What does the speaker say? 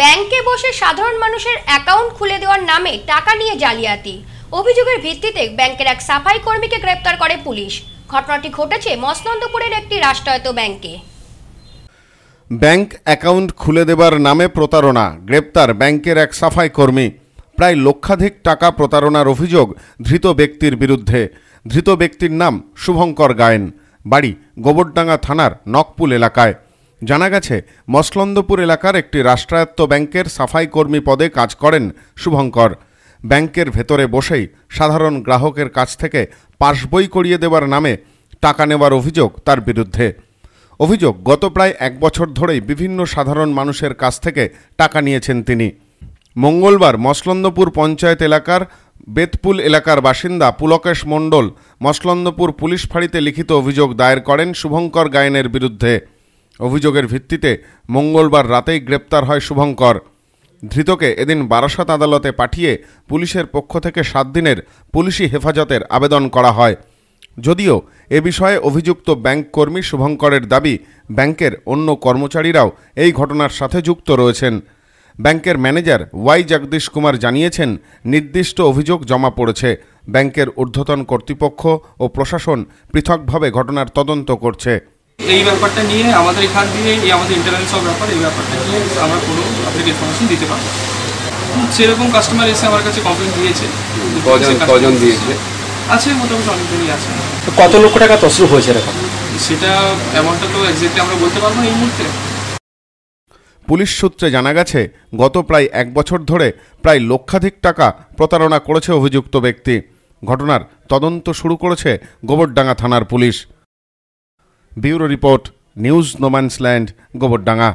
ব্যাংকে বসে সাধারণ মানুষের অ্যাকাউন্ট খুলে দেওয়ার নামে টাকা নিয়ে জালিয়াতি অভিযোগের ভিত্তিতে ব্যাংকের এক সাফাই কর্মীকে গ্রেপ্তার করে পুলিশ ঘটনাটি ঘটেছে মসনন্দপুরের একটি রাষ্ট্রায়ত্ত ব্যাংকে ব্যাংক অ্যাকাউন্ট খুলে দেবার নামে প্রতারণা গ্রেপ্তার ব্যাংকের এক সাফাই কর্মী প্রায় লক্ষাধিক টাকা প্রতারণার অভিযোগ ধৃত ব্যক্তির বিরুদ্ধে ধৃত ব্যক্তির নাম শুভঙ্কর গায়েন বাড়ি গোবরডাঙ্গা থানার নকপুল এলাকায় জানা গেছে মসলন্দপুর এলাকার একটি রাষ্ট্রায়ত্ত ব্যাংকের সাফাই কর্মী পদে কাজ করেন শুভঙ্কর ব্যাংকের ভেতরে বসেই সাধারণ গ্রাহকের কাছ থেকে পাশবই করিয়ে দেওয়ার নামে টাকা নেওয়ার অভিযোগ তার বিরুদ্ধে অভিযোগ গত প্রায় এক বছর ধরেই বিভিন্ন সাধারণ মানুষের কাছ থেকে টাকা নিয়েছেন তিনি মঙ্গলবার মসলন্দপুর পঞ্চায়েত এলাকার বেতপুল এলাকার বাসিন্দা পুলকেশ মণ্ডল মসলন্দপুর পুলিশ ফাঁড়িতে লিখিত অভিযোগ দায়ের করেন শুভঙ্কর গায়েনের বিরুদ্ধে অভিযোগের ভিত্তিতে মঙ্গলবার রাতেই গ্রেপ্তার হয় শুভঙ্কর ধৃতকে এদিন বারাসাত আদালতে পাঠিয়ে পুলিশের পক্ষ থেকে সাত দিনের পুলিশি হেফাজতের আবেদন করা হয় যদিও এ বিষয়ে অভিযুক্ত ব্যাংক কর্মী শুভঙ্করের দাবি ব্যাংকের অন্য কর্মচারীরাও এই ঘটনার সাথে যুক্ত রয়েছেন ব্যাংকের ম্যানেজার ওয়াই জগদীশ কুমার জানিয়েছেন নির্দিষ্ট অভিযোগ জমা পড়েছে ব্যাংকের ঊর্ধ্বতন কর্তৃপক্ষ ও প্রশাসন পৃথকভাবে ঘটনার তদন্ত করছে এই ব্যাপারটা নিয়ে আমাদের এখান দিয়ে এই আমাদের ইন্টারনাল সব ব্যাপার এই ব্যাপারটা নিয়ে আমরা কোনো আপনি ইনফরমেশন দিতে পারবো সেরকম কাস্টমার এসে আমার কাছে কমপ্লেন দিয়েছে কজন দিয়েছে আছে মোটামুটি অনেকজনই আছে কত লক্ষ টাকা তসরু হয়েছে এরকম সেটা অ্যামাউন্টটা তো এক্সাক্টলি আমরা বলতে পারবো এই মুহূর্তে পুলিশ সূত্রে জানা গেছে গত প্রায় এক বছর ধরে প্রায় লক্ষাধিক টাকা প্রতারণা করেছে অভিযুক্ত ব্যক্তি ঘটনার তদন্ত শুরু করেছে গোবরডাঙ্গা থানার police bureau report news no man's land Gobardanga